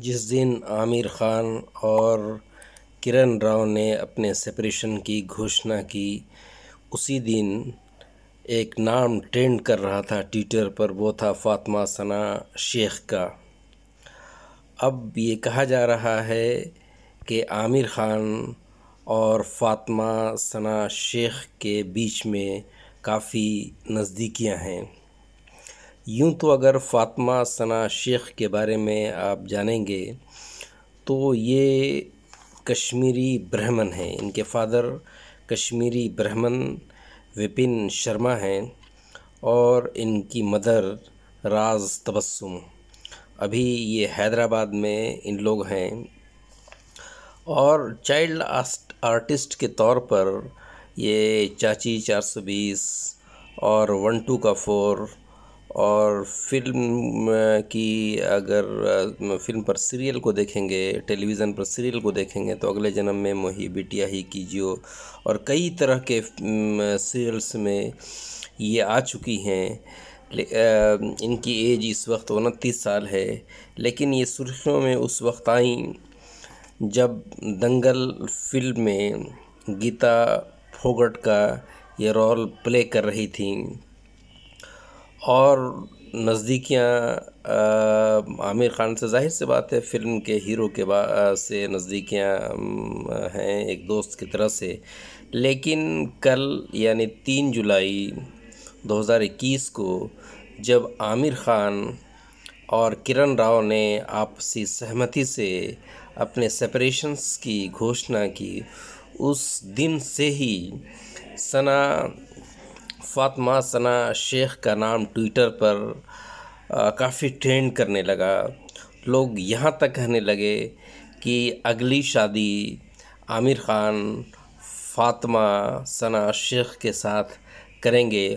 जिस दिन आमिर खान और किरण राव ने अपने सेपरेशन की घोषणा की उसी दिन एक नाम ट्रेंड कर रहा था ट्विटर पर वो था फातमा सना शेख का अब ये कहा जा रहा है कि आमिर ख़ान और फातमा सना शेख के बीच में काफ़ी नज़दीकियां हैं यूँ तो अगर फातमा सना शेख के बारे में आप जानेंगे तो ये कश्मीरी ब्राह्मण हैं इनके फादर कश्मीरी ब्राह्मण विपिन शर्मा हैं और इनकी मदर राज तबस्सुम अभी ये हैदराबाद में इन लोग हैं और चाइल्ड आर्टिस्ट के तौर पर ये चाची 420 और वन टू का फोर और फिल्म की अगर फिल्म पर सीरियल को देखेंगे टेलीविज़न पर सीरियल को देखेंगे तो अगले जन्म में मोही बिटिया ही कीजियो और कई तरह के सीरियल्स में ये आ चुकी हैं इनकी एज इस वक्त उनतीस साल है लेकिन ये सुर्खियों में उस वक्त आई जब दंगल फिल्म में गीता फोगट का ये रोल प्ले कर रही थी और नज़दीकियाँ आमिर ख़ान से जाहिर सी बात है फ़िल्म के हीरो के बाद से नज़दीकियाँ हैं एक दोस्त की तरह से लेकिन कल यानी तीन जुलाई 2021 को जब आमिर ख़ान और किरण राव ने आपसी सहमति से अपने सेपरेशंस की घोषणा की उस दिन से ही सना फातमा सना शेख का नाम ट्विटर पर काफ़ी ट्रेंड करने लगा लोग यहाँ तक कहने लगे कि अगली शादी आमिर ख़ान फातमा सना शेख के साथ करेंगे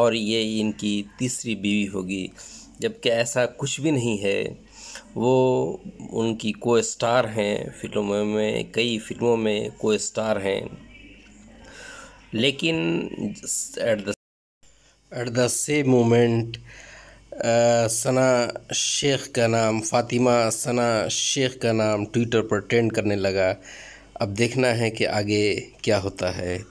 और ये इनकी तीसरी बीवी होगी जबकि ऐसा कुछ भी नहीं है वो उनकी को स्टार हैं फिल्मों में कई फिल्मों में को स्टार हैं लेकिन at the at the same moment Sana Shaikh का नाम फ़ातिमा सना शेख का नाम ट्विटर पर ट्रेंड करने लगा अब देखना है कि आगे क्या होता है